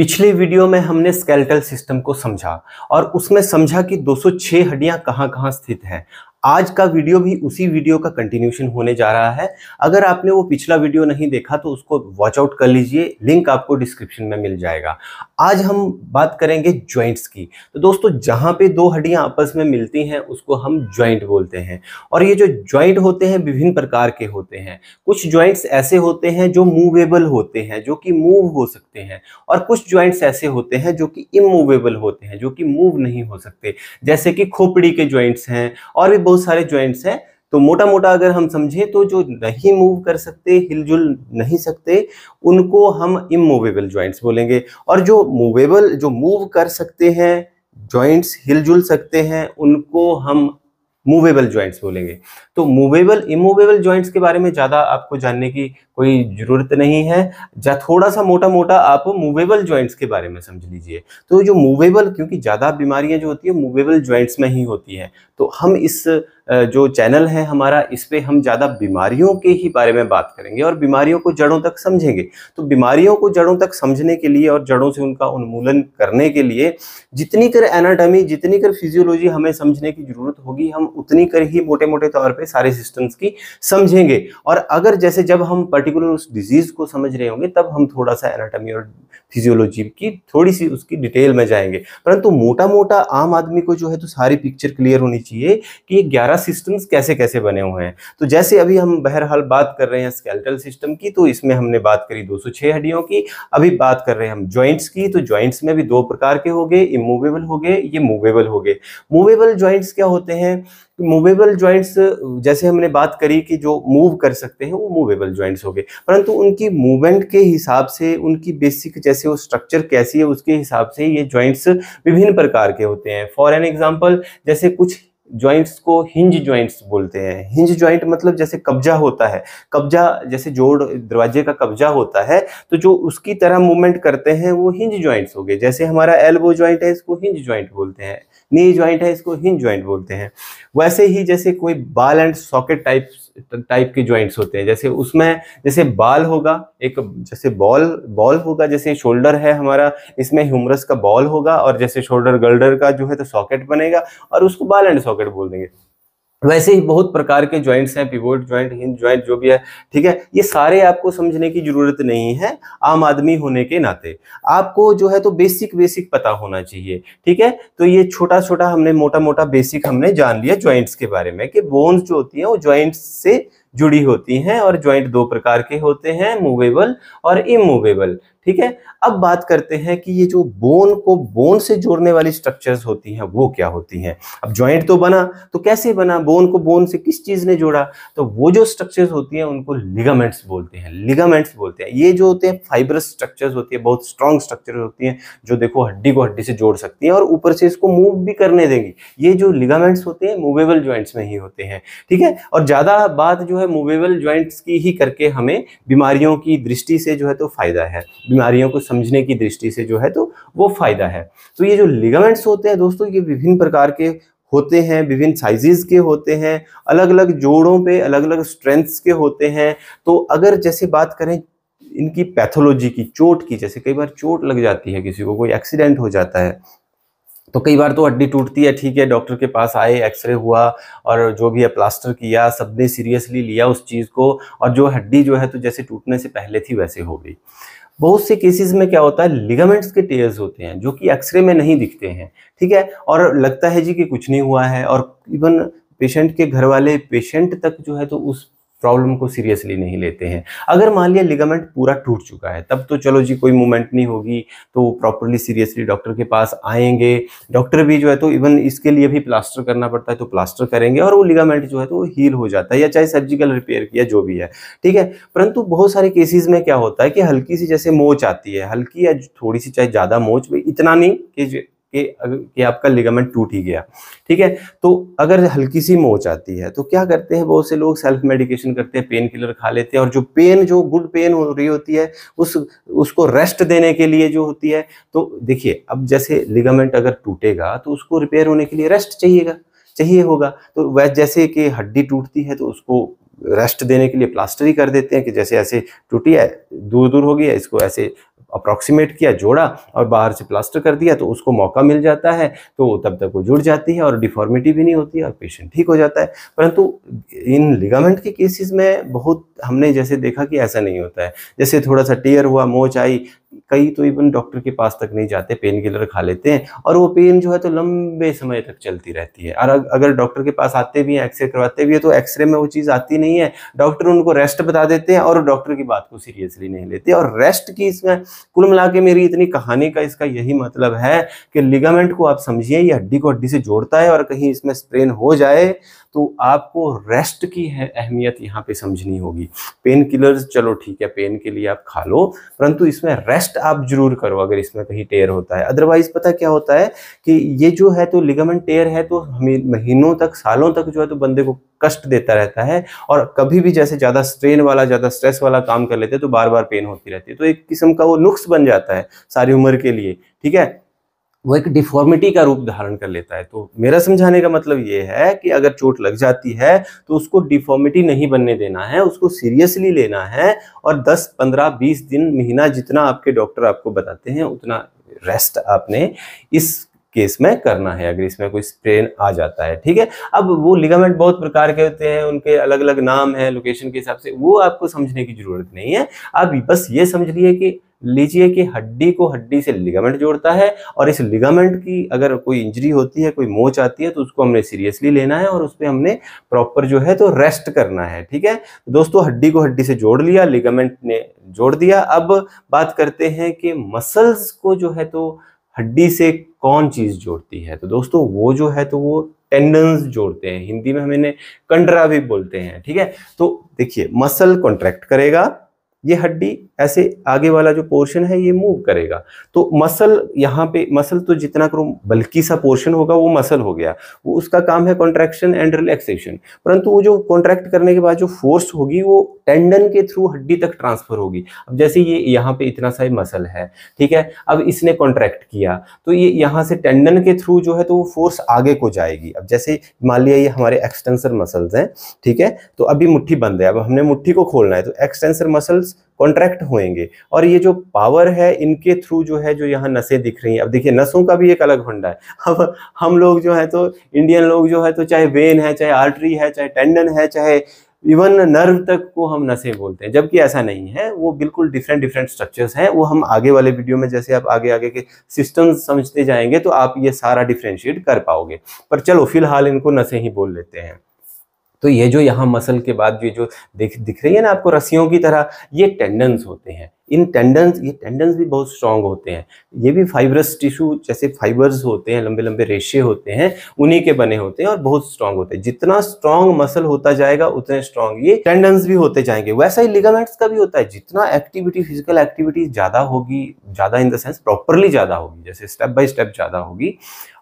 पिछले वीडियो में हमने स्केलेटल सिस्टम को समझा और उसमें समझा कि 206 हड्डियां कहां कहां स्थित हैं आज का वीडियो भी उसी वीडियो का कंटिन्यूशन होने जा रहा है अगर आपने वो पिछला वीडियो नहीं देखा तो उसको वॉच आउट कर लीजिए लिंक आपको डिस्क्रिप्शन में मिल जाएगा आज हम बात करेंगे ज्वाइंट्स की तो दोस्तों जहाँ पे दो हड्डियाँ आपस में मिलती हैं उसको हम ज्वाइंट बोलते हैं और ये जो ज्वाइंट होते हैं विभिन्न प्रकार के होते हैं कुछ ज्वाइंट्स ऐसे होते हैं जो मूवेबल होते हैं जो कि मूव हो सकते हैं और कुछ ज्वाइंट्स ऐसे होते हैं जो कि इमूवेबल होते हैं जो कि मूव नहीं हो सकते जैसे कि खोपड़ी के ज्वाइंट्स हैं और भी बहुत सारे ज्वाइंट्स हैं तो मोटा मोटा अगर हम समझें तो जो नहीं मूव कर सकते हिलजुल नहीं सकते उनको हम इमूवेबल ज्वाइंट्स बोलेंगे और जो मूवेबल जो मूव कर सकते हैं ज्वाइंट्स हिलजुल सकते हैं उनको हम मूवेबल ज्वाइंट्स बोलेंगे तो मूवेबल इमूवेबल ज्वाइंट्स के बारे में ज़्यादा आपको जानने की कोई ज़रूरत नहीं है या थोड़ा सा मोटा मोटा आप मूवेबल ज्वाइंट्स के बारे में समझ लीजिए तो जो मूवेबल क्योंकि ज़्यादा बीमारियां जो होती है मूवेबल ज्वाइंट्स में ही होती है तो हम इस जो चैनल है हमारा इस पर हम ज़्यादा बीमारियों के ही बारे में बात करेंगे और बीमारियों को जड़ों तक समझेंगे तो बीमारियों को जड़ों तक समझने के लिए और जड़ों से उनका उन्मूलन करने के लिए जितनी कर एनाटॉमी जितनी कर फिजियोलॉजी हमें समझने की ज़रूरत होगी हम उतनी कर ही मोटे मोटे तौर पर सारे सिस्टम्स की समझेंगे और अगर जैसे जब हम पर्टिकुलर उस डिजीज़ को समझ रहे होंगे तब हम थोड़ा सा एनाटॉमी और फिजियोलॉजी की थोड़ी सी उसकी डिटेल में जाएंगे परंतु मोटा मोटा आम आदमी को जो है तो सारी पिक्चर क्लियर होनी चाहिए कि ये ग्यारह सिस्टम्स कैसे कैसे बने हुए हैं तो जैसे अभी हम बहरहाल बात कर रहे हैं स्केल्टल सिस्टम की तो इसमें हमने बात करी दो हड्डियों की अभी बात कर रहे हैं हम ज्वाइंट्स की तो ज्वाइंट्स में भी दो प्रकार के हो गए इमूवेबल हो गए ये मूवेबल हो गए मूवेबल ज्वाइंट्स क्या होते हैं मूवेबल ज्वाइंट्स जैसे हमने बात करी कि जो मूव कर सकते हैं वो मूवेबल ज्वाइंट्स हो गए परंतु उनकी मूवमेंट के हिसाब से उनकी बेसिक जैसे वो स्ट्रक्चर कैसी है उसके हिसाब से ये ज्वाइंट्स विभिन्न प्रकार के होते हैं फॉर एन एग्जाम्पल जैसे कुछ ज्वाइंट्स को हिंज ज्वाइंट्स बोलते हैं हिंज ज्वाइंट मतलब जैसे कब्जा होता है कब्जा जैसे जोड़ दरवाजे का कब्जा होता है तो जो उसकी तरह मूवमेंट करते हैं वो हिंज ज्वाइंट्स हो गए जैसे हमारा एल्बो ज्वाइंट है इसको हिंज ज्वाइंट बोलते हैं नी ज्वाइंट है इसको हिंज ज्वाइंट बोलते हैं वैसे ही जैसे कोई ball and socket types type के ज्वाइंट्स होते हैं जैसे उसमें जैसे बाल होगा एक जैसे बॉल बॉल होगा जैसे शोल्डर है हमारा इसमें ह्यूमरस का बॉल होगा और जैसे शोल्डर गर्डर का जो है तो सॉकेट बनेगा और उसको बाल एंड सॉकेट बोल देंगे वैसे ही बहुत प्रकार के ज्वाइंट्स हैं पिवोट ज्वाइंट हिंज ज्वाइंट जो भी है ठीक है ये सारे आपको समझने की जरूरत नहीं है आम आदमी होने के नाते आपको जो है तो बेसिक बेसिक पता होना चाहिए ठीक है तो ये छोटा छोटा हमने मोटा मोटा बेसिक हमने जान लिया ज्वाइंट्स के बारे में कि बोन्स जो होती है वो ज्वाइंट्स से जुड़ी होती हैं और ज्वाइंट दो प्रकार के होते हैं मूवेबल और इमूवेबल ठीक है अब बात करते हैं कि ये जो बोन को बोन से जोड़ने वाली स्ट्रक्चर्स होती हैं वो क्या होती हैं अब ज्वाइंट तो बना तो कैसे बना बोन को बोन से किस चीज़ ने जोड़ा तो वो जो स्ट्रक्चर्स होती हैं उनको लिगामेंट्स बोलते हैं लिगामेंट्स बोलते हैं ये जो होते हैं फाइबरस स्ट्रक्चर्स होती है बहुत स्ट्रांग स्ट्रक्चर होती हैं जो देखो हड्डी को हड्डी से जोड़ सकती है और ऊपर से इसको मूव भी करने देंगी ये जो लिगामेंट्स होते हैं मूवेबल ज्वाइंट्स में ही होते हैं ठीक है और ज़्यादा बात जो है मूवेबल ज्वाइंट्स की ही करके हमें बीमारियों की दृष्टि से जो है तो फ़ायदा है बीमारियों को समझने की दृष्टि से जो है तो वो फ़ायदा है तो ये जो लिगामेंट्स होते हैं दोस्तों ये विभिन्न प्रकार के होते हैं विभिन्न साइजेस के होते हैं अलग अलग जोड़ों पे अलग अलग स्ट्रेंथ्स के होते हैं तो अगर जैसे बात करें इनकी पैथोलॉजी की चोट की जैसे कई बार चोट लग जाती है किसी को कोई एक्सीडेंट हो जाता है तो कई बार तो हड्डी टूटती है ठीक है डॉक्टर के पास आए एक्सरे हुआ और जो भी है प्लास्टर किया सबने सीरियसली लिया उस चीज़ को और जो हड्डी जो है तो जैसे टूटने से पहले थी वैसे हो गई बहुत से केसेस में क्या होता है लिगामेंट्स के टेयर्स होते हैं जो कि एक्सरे में नहीं दिखते हैं ठीक है और लगता है जी कि कुछ नहीं हुआ है और इवन पेशेंट के घर वाले पेशेंट तक जो है तो उस प्रॉब्लम को सीरियसली नहीं लेते हैं अगर मान लिया लिगामेंट पूरा टूट चुका है तब तो चलो जी कोई मूवमेंट नहीं होगी तो प्रॉपरली सीरियसली डॉक्टर के पास आएंगे डॉक्टर भी जो है तो इवन इसके लिए भी प्लास्टर करना पड़ता है तो प्लास्टर करेंगे और वो लिगामेंट जो है तो वो हील हो जाता है या चाहे सर्जिकल रिपेयर किया जो भी है ठीक है परंतु बहुत सारे केसेज में क्या होता है कि हल्की सी जैसे मोच आती है हल्की या थोड़ी सी चाहे ज़्यादा मोच इतना नहीं कि कि, कि आपका लिगामेंट टूट ही गया ठीक है तो अगर हल्की सी मोच आती है तो क्या करते हैं बहुत से लोग सेल्फ मेडिकेशन करते हैं पेन किलर खा लेते हैं और जो पेन जो गुड पेन हो रही होती है उस उसको रेस्ट देने के लिए जो होती है तो देखिए अब जैसे लिगामेंट अगर टूटेगा तो उसको रिपेयर होने के लिए रेस्ट चाहिएगा चाहिए होगा तो वह जैसे कि हड्डी टूटती है तो उसको रेस्ट देने के लिए प्लास्टर ही कर देते हैं कि जैसे ऐसे टूटी है दूर दूर हो गया इसको ऐसे अप्रॉक्सीमेट किया जोड़ा और बाहर से प्लास्टर कर दिया तो उसको मौका मिल जाता है तो तब तक वो जुड़ जाती है और डिफॉर्मिटी भी नहीं होती है और पेशेंट ठीक हो जाता है परंतु इन लिगामेंट के केसेस में बहुत हमने जैसे देखा कि ऐसा नहीं होता है जैसे थोड़ा सा टीयर हुआ मोच आई कई तो इवन डॉक्टर के पास तक नहीं जाते पेन किलर खा लेते हैं और वो पेन जो है तो लंबे समय तक चलती रहती है और अगर डॉक्टर के पास आते भी हैं एक्सरे करवाते भी हैं तो एक्सरे में वो चीज़ आती नहीं है डॉक्टर उनको रेस्ट बता देते हैं और डॉक्टर की बात को सीरियसली नहीं लेते और रेस्ट की इसमें कुल मिला के मेरी इतनी कहानी का इसका यही मतलब है कि लिगामेंट को आप समझिए ये हड्डी को हड्डी से जोड़ता है और कहीं इसमें स्प्रेन हो जाए तो आपको रेस्ट की है अहमियत यहाँ पे समझनी होगी पेन किलर चलो ठीक है पेन के लिए आप खा लो परंतु इसमें रेस्ट रेस्ट आप जरूर करो अगर इसमें कहीं टेयर होता है अदरवाइज पता क्या होता है कि ये जो है तो लिगामेंट टेयर है तो महीनों तक सालों तक जो है तो बंदे को कष्ट देता रहता है और कभी भी जैसे ज़्यादा स्ट्रेन वाला ज़्यादा स्ट्रेस वाला काम कर लेते हैं तो बार बार पेन होती रहती है तो एक किस्म का वो नुक्स बन जाता है सारी उम्र के लिए ठीक है वो एक डिफॉर्मिटी का रूप धारण कर लेता है तो मेरा समझाने का मतलब ये है कि अगर चोट लग जाती है तो उसको डिफॉर्मिटी नहीं बनने देना है उसको सीरियसली लेना है और 10, 15, 20 दिन महीना जितना आपके डॉक्टर आपको बताते हैं उतना रेस्ट आपने इस केस में करना है अगर इसमें कोई स्प्रेन आ जाता है ठीक है अब वो लिगामेंट बहुत प्रकार के होते हैं उनके अलग अलग नाम है लोकेशन के हिसाब से वो आपको समझने की ज़रूरत नहीं है आप बस ये समझ लिए कि लीजिए कि हड्डी को हड्डी से लिगामेंट जोड़ता है और इस लिगामेंट की अगर कोई इंजरी होती है कोई मोच आती है तो उसको हमने सीरियसली लेना है और उस पर हमने प्रॉपर जो है तो रेस्ट करना है ठीक है तो दोस्तों हड्डी को हड्डी से जोड़ लिया लिगामेंट ने जोड़ दिया अब बात करते हैं कि मसल्स को जो है तो हड्डी से कौन चीज़ जोड़ती है तो दोस्तों वो जो है तो वो टेंडन्स जोड़ते हैं हिंदी में हम इन्हें कंडरा भी बोलते हैं ठीक है तो देखिए मसल कॉन्ट्रैक्ट करेगा ये हड्डी ऐसे आगे वाला जो पोर्शन है ये मूव करेगा तो मसल यहाँ पे मसल तो जितना करो बल्कि सा पोर्शन होगा वो मसल हो गया वो उसका काम है कॉन्ट्रैक्शन एंड रिलैक्सेशन परंतु वो जो कॉन्ट्रैक्ट करने के बाद जो फोर्स होगी वो टेंडन के थ्रू हड्डी तक ट्रांसफर होगी अब जैसे ये यहाँ पे इतना सा मसल है ठीक है अब इसने कॉन्ट्रैक्ट किया तो ये यहाँ से टेंडन के थ्रू जो है तो वो फोर्स आगे को जाएगी अब जैसे मान लिया ये हमारे एक्सटेंसर मसल्स हैं ठीक है तो अभी मुट्ठी बंद है अब हमने मुट्ठी को खोलना है तो एक्सटेंसर मसल्स कॉन्ट्रैक्ट होएंगे और ये जो पावर है इनके थ्रू जो है जो यहाँ नसें दिख रही हैं अब देखिए नसों का भी एक अलग फंडा है अब हम लोग जो है तो इंडियन लोग जो है तो चाहे वेन है चाहे आर्टरी है चाहे टेंडन है चाहे इवन नर्व तक को हम नसें बोलते हैं जबकि ऐसा नहीं है वो बिल्कुल डिफरेंट डिफरेंट स्ट्रक्चर्स हैं वो हम आगे वाले वीडियो में जैसे आप आगे आगे के सिस्टम समझते जाएंगे तो आप ये सारा डिफ्रेंशिएट कर पाओगे पर चलो फिलहाल इनको नसें ही बोल लेते हैं तो ये जो यहाँ मसल के बाद ये जो दिख दिख रही है ना आपको रस्सियों की तरह ये टेंडन्स होते हैं इन टेंडन्स ये टेंडन्स भी बहुत स्ट्रांग होते हैं ये भी फाइबरस टिश्यू जैसे फाइबर्स होते हैं लंबे लंबे रेशे होते हैं उन्हीं के बने होते हैं और बहुत स्ट्रांग होते हैं जितना स्ट्रांग मसल होता जाएगा उतने स्ट्रांग ये टेंडन्स भी होते जाएंगे वैसा ही लिगामेंट्स का भी होता है जितना एक्टिविटी फिजिकल एक्टिविटी ज़्यादा होगी ज़्यादा इन द सेंस प्रॉपरली ज़्यादा होगी जैसे स्टेप बाई स्टेप ज़्यादा होगी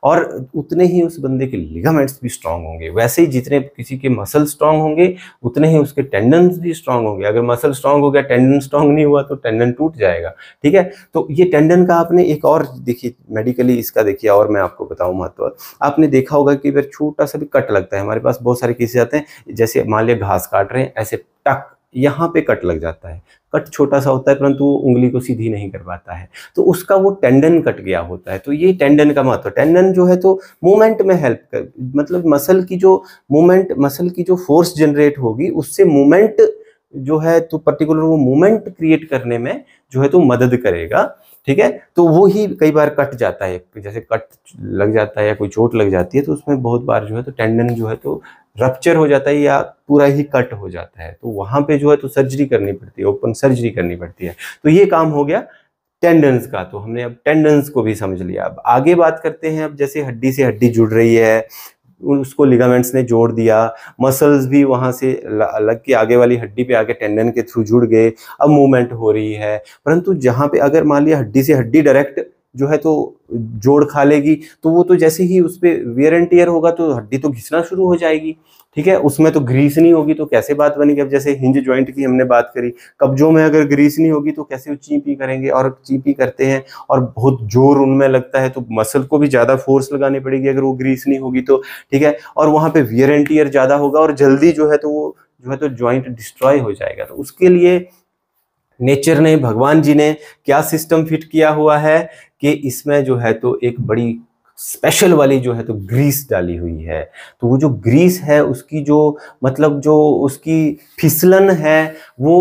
और उतने ही उस बंदे के लिगामेंट्स भी स्ट्रांग होंगे वैसे ही जितने किसी के मसल स्ट्रांग होंगे उतने ही उसके टेंडन्स भी स्ट्रांग होंगे अगर मसल स्ट्रांग हो गया टेंडन स्ट्रांग नहीं हुआ तो टेंडन टेंडन टूट जाएगा ठीक है तो ये टेंडन का आपने एक और देखिए मेडिकली इसका देखिए और मैं आपको बताऊँ महत्व आपने देखा होगा कि फिर छोटा सा भी कट लगता है हमारे पास बहुत सारे केसेज आते हैं जैसे मान लिया घास काट रहे हैं ऐसे टक यहाँ पे कट लग जाता है कट छोटा सा होता है परंतु वो उंगली को सीधी नहीं कर पाता है तो उसका वो टेंडन कट गया होता है तो ये टेंडन का महत्व टेंडन जो है तो मूवमेंट में हेल्प कर मतलब मसल की जो मूवमेंट मसल की जो फोर्स जनरेट होगी उससे मूवमेंट जो है तो पर्टिकुलर वो मोमेंट क्रिएट करने में जो है तो मदद करेगा ठीक है तो वो ही कई बार कट जाता है जैसे कट लग जाता है या कोई चोट लग जाती है तो उसमें बहुत बार जो है तो टेंडन जो है तो रप्चर हो जाता है या पूरा ही कट हो जाता है तो वहाँ पे जो है तो सर्जरी करनी पड़ती है ओपन सर्जरी करनी पड़ती है तो ये काम हो गया टेंडन्स का तो हमने अब टेंडन्स को भी समझ लिया अब आगे बात करते हैं अब जैसे हड्डी से हड्डी जुड़ रही है उसको लिगामेंट्स ने जोड़ दिया मसल्स भी वहाँ से लग के आगे वाली हड्डी पे आके टेंडन के थ्रू जुड़ गए अब मूवमेंट हो रही है परंतु जहाँ पे अगर मान लिया हड्डी से हड्डी डायरेक्ट जो है तो जोड़ खा लेगी तो वो तो जैसे ही उस पर वियर एंड टीयर होगा तो हड्डी तो घिसना शुरू हो जाएगी ठीक है उसमें तो ग्रीस नहीं होगी तो कैसे बात बनेगी अब जैसे हिंज ज्वाइंट की हमने बात करी कब्जों में अगर ग्रीस नहीं होगी तो कैसे वो चीपी करेंगे और चीपी करते हैं और बहुत जोर उनमें लगता है तो मसल को भी ज़्यादा फोर्स लगानी पड़ेगी अगर वो ग्रीस नहीं होगी तो ठीक है और वहां पर वियर एंड टीयर ज़्यादा होगा और जल्दी जो है तो वो जो है तो ज्वाइंट डिस्ट्रॉय हो जाएगा तो उसके लिए नेचर ने भगवान जी ने क्या सिस्टम फिट किया हुआ है कि इसमें जो है तो एक बड़ी स्पेशल वाली जो है तो ग्रीस डाली हुई है तो वो जो ग्रीस है उसकी जो मतलब जो उसकी फिसलन है वो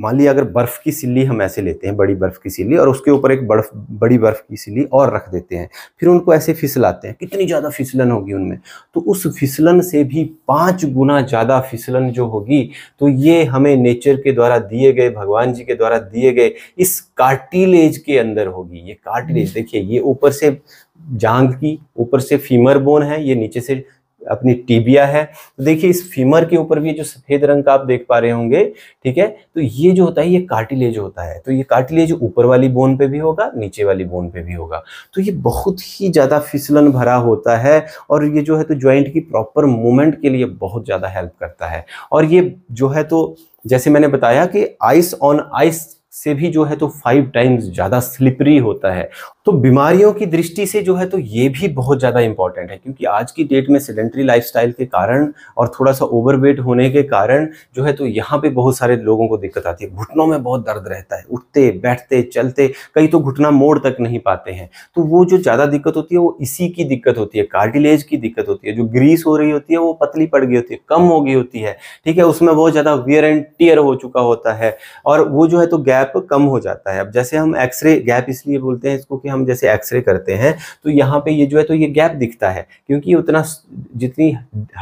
मान लिया अगर बर्फ़ की सिल्ली हम ऐसे लेते हैं बड़ी बर्फ़ की सिल्ली और उसके ऊपर एक बर्फ बड़ी बर्फ़ की सिल्ली और रख देते हैं फिर उनको ऐसे फिसलाते हैं कितनी ज़्यादा फिसलन होगी उनमें तो उस फिसलन से भी पाँच गुना ज़्यादा फिसलन जो होगी तो ये हमें नेचर के द्वारा दिए गए भगवान जी के द्वारा दिए गए इस कार्टिलेज के अंदर होगी ये कार्टिलेज देखिए ये ऊपर से जांग की ऊपर से फीमर बोन है ये नीचे से अपनी टीबिया है तो देखिए इस फीमर के ऊपर भी जो सफ़ेद रंग का आप देख पा रहे होंगे ठीक है तो ये जो होता है ये कार्टिलेज होता है तो ये कार्टिलेज ऊपर वाली बोन पे भी होगा नीचे वाली बोन पे भी होगा तो ये बहुत ही ज़्यादा फिसलन भरा होता है और ये जो है तो ज्वाइंट की प्रॉपर मूवमेंट के लिए बहुत ज़्यादा हेल्प करता है और ये जो है तो जैसे मैंने बताया कि आइस ऑन आइस से भी जो है तो फाइव टाइम्स ज़्यादा स्लिपरी होता है तो बीमारियों की दृष्टि से जो है तो ये भी बहुत ज़्यादा इंपॉर्टेंट है क्योंकि आज की डेट में सेडेंट्री लाइफस्टाइल के कारण और थोड़ा सा ओवरवेट होने के कारण जो है तो यहाँ पे बहुत सारे लोगों को दिक्कत आती है घुटनों में बहुत दर्द रहता है उठते बैठते चलते कहीं तो घुटना मोड़ तक नहीं पाते हैं तो वो जो ज़्यादा दिक्कत होती है वो इसी की दिक्कत होती है कार्टिलेज की दिक्कत होती है जो ग्रीस हो रही होती है वो पतली पड़ गई होती है कम हो गई होती है ठीक है उसमें बहुत ज़्यादा वियर एंड टीयर हो चुका होता है और वो जो है तो गैप कम हो जाता है अब जैसे हम एक्सरे गैप इसलिए बोलते हैं इसको कि हम जैसे एक्सरे करते हैं तो यहाँ पे ये जो है तो ये गैप दिखता है क्योंकि उतना जितनी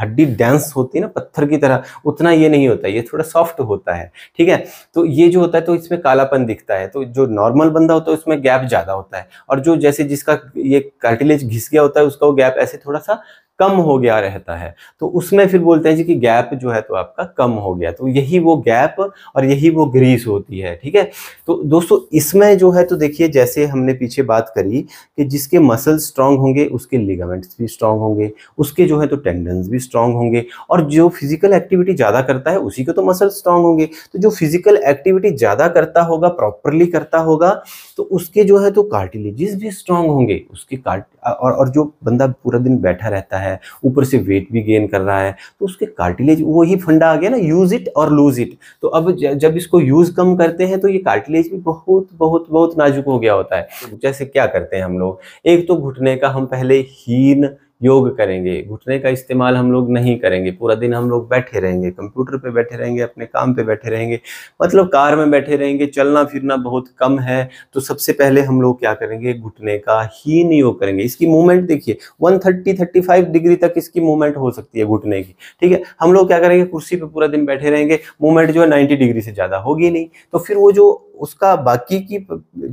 हड्डी डेंस होती है ना पत्थर की तरह उतना ये नहीं होता ये थोड़ा सॉफ्ट होता है ठीक है तो ये जो होता है तो इसमें कालापन दिखता है तो जो नॉर्मल बंदा होता है उसमें गैप ज़्यादा होता है और जो जैसे जिसका ये कार्टिलेज घिस गया होता है उसका वो गैप ऐसे थोड़ा सा कम हो गया रहता है तो उसमें फिर बोलते हैं जी कि गैप जो है तो आपका कम हो गया तो यही वो गैप और यही वो ग्रीस होती है ठीक है तो दोस्तों इसमें जो है तो देखिए जैसे हमने पीछे बात करी कि जिसके मसल स्ट्रांग होंगे उसके लिगामेंट्स भी स्ट्रांग होंगे उसके जो है तो टेंडन्स भी स्ट्रांग होंगे और जो फिजिकल एक्टिविटी ज़्यादा करता है उसी के तो मसल स्ट्रांग होंगे तो जो फिजिकल एक्टिविटी ज़्यादा करता होगा प्रॉपरली करता होगा तो उसके जो है तो कार्टिलेजिस भी स्ट्रांग होंगे उसके कार्ट और जो बंदा पूरा दिन बैठा रहता है है ऊपर से वेट भी गेन कर रहा है तो उसके कार्टिलेज वही फंडा आ गया ना यूज़ इट और लूज़ इट तो अब जब इसको यूज़ कम करते हैं तो ये कार्टिलेज भी बहुत बहुत बहुत नाजुक हो गया होता है जैसे क्या करते हैं हम लोग एक तो घुटने का हम पहले हीन योग करेंगे घुटने का इस्तेमाल हम लोग नहीं करेंगे पूरा दिन हम लोग बैठे रहेंगे कंप्यूटर पे बैठे रहेंगे अपने काम पे बैठे रहेंगे मतलब कार में बैठे रहेंगे चलना फिरना बहुत कम है तो सबसे पहले हम लोग क्या करेंगे घुटने का हीन योग करेंगे इसकी मूवमेंट देखिए one thirty thirty five degree तक इसकी मूवमेंट हो सकती है घुटने की ठीक है हम लोग क्या करेंगे कुर्सी पर पूरा दिन बैठे रहेंगे मूवमेंट जो है नाइन्टी डिग्री से ज़्यादा होगी नहीं तो फिर वो जो उसका बाकी की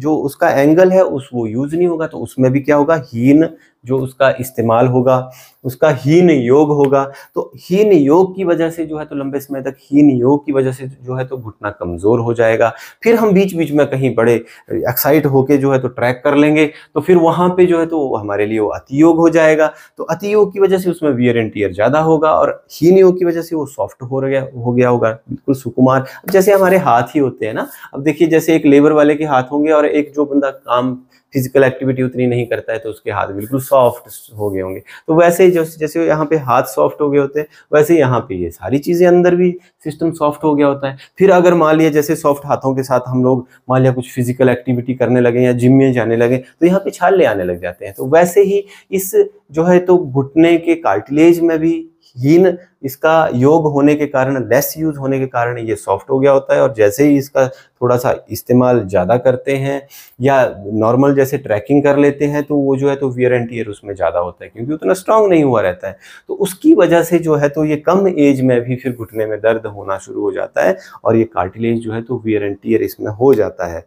जो उसका एंगल है उस वो यूज़ नहीं होगा तो उसमें भी क्या होगा हीन जो उसका इस्तेमाल हो होगा उसका हीन योग होगा तो हीन योग की वजह से जो है तो लंबे समय तक हीन योग की वजह से जो है तो घुटना कमज़ोर हो जाएगा फिर हम बीच बीच में कहीं बड़े एक्साइट होके जो है तो ट्रैक कर लेंगे तो फिर वहां पे जो है तो हमारे लिए वो योग हो जाएगा तो अति योग की वजह से उसमें वियर एंड टीयर ज़्यादा होगा और हीन योग की वजह से वो सॉफ्ट हो गया हो गया होगा बिल्कुल सुकुमार जैसे हमारे हाथ ही होते हैं ना अब देखिए जैसे एक लेबर वाले के हाथ होंगे और एक जो बंदा काम फिजिकल एक्टिविटी उतनी नहीं करता है तो उसके हाथ बिल्कुल सॉफ्ट हो गए होंगे तो वैसे जैसे यहाँ पे हाथ सॉफ्ट हो गए होते हैं वैसे यहाँ पे ये सारी चीज़ें अंदर भी सिस्टम सॉफ्ट हो गया होता है फिर अगर मान लिया जैसे सॉफ्ट हाथों के साथ हम लोग मान लिया कुछ फिजिकल एक्टिविटी करने लगे या जिम में जाने लगे तो यहाँ पे छाले आने लग जाते हैं तो वैसे ही इस जो है तो घुटने के कार्टिलेज में भी हीन इसका योग होने के कारण लेस यूज होने के कारण ये सॉफ्ट हो गया होता है और जैसे ही इसका थोड़ा सा इस्तेमाल ज़्यादा करते हैं या नॉर्मल जैसे ट्रैकिंग कर लेते हैं तो वो जो है तो वियर एंड टीयर उसमें ज़्यादा होता है क्योंकि उतना स्ट्रांग नहीं हुआ रहता है तो उसकी वजह से जो है तो ये कम एज में भी फिर घुटने में दर्द होना शुरू हो जाता है और ये कार्टिलेज जो है तो वियर एंड टीयर इसमें हो जाता है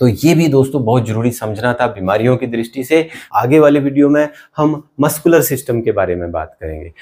तो ये भी दोस्तों बहुत ज़रूरी समझना था बीमारियों की दृष्टि से आगे वाले वीडियो में हम मस्कुलर सिस्टम के बारे में बात करेंगे